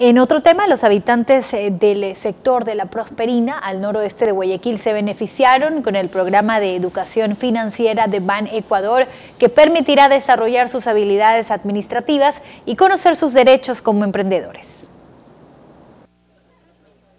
En otro tema, los habitantes eh, del sector de la Prosperina al noroeste de Guayaquil se beneficiaron con el programa de educación financiera de Ban Ecuador que permitirá desarrollar sus habilidades administrativas y conocer sus derechos como emprendedores.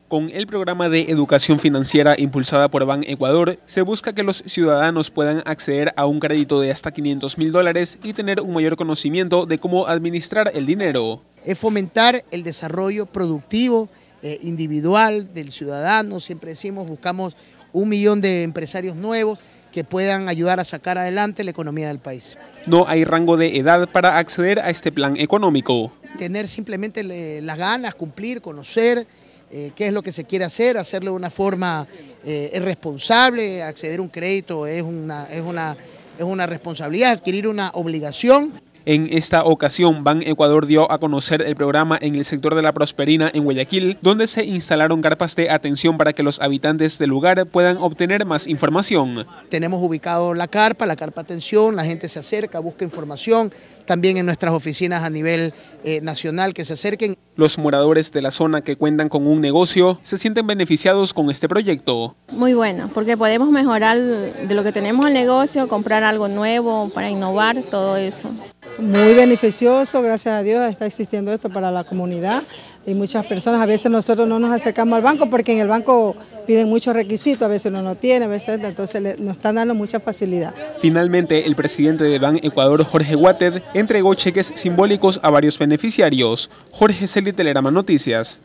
Con el programa de educación financiera impulsada por Ban Ecuador, se busca que los ciudadanos puedan acceder a un crédito de hasta 500 mil dólares y tener un mayor conocimiento de cómo administrar el dinero es fomentar el desarrollo productivo eh, individual del ciudadano. Siempre decimos, buscamos un millón de empresarios nuevos que puedan ayudar a sacar adelante la economía del país. No hay rango de edad para acceder a este plan económico. Tener simplemente las ganas, cumplir, conocer eh, qué es lo que se quiere hacer, hacerlo de una forma eh, responsable, acceder a un crédito es una, es, una, es una responsabilidad, adquirir una obligación. En esta ocasión, Ban Ecuador dio a conocer el programa en el sector de la Prosperina en Guayaquil, donde se instalaron carpas de atención para que los habitantes del lugar puedan obtener más información. Tenemos ubicado la carpa, la carpa atención, la gente se acerca, busca información, también en nuestras oficinas a nivel eh, nacional que se acerquen. Los moradores de la zona que cuentan con un negocio se sienten beneficiados con este proyecto. Muy bueno, porque podemos mejorar de lo que tenemos el negocio, comprar algo nuevo para innovar, todo eso muy beneficioso, gracias a Dios está existiendo esto para la comunidad y muchas personas, a veces nosotros no nos acercamos al banco porque en el banco piden muchos requisitos, a veces uno no lo tiene, a veces entonces nos están dando mucha facilidad. Finalmente, el presidente de Ban Ecuador, Jorge Guated, entregó cheques simbólicos a varios beneficiarios. Jorge Celi, Telerama Noticias.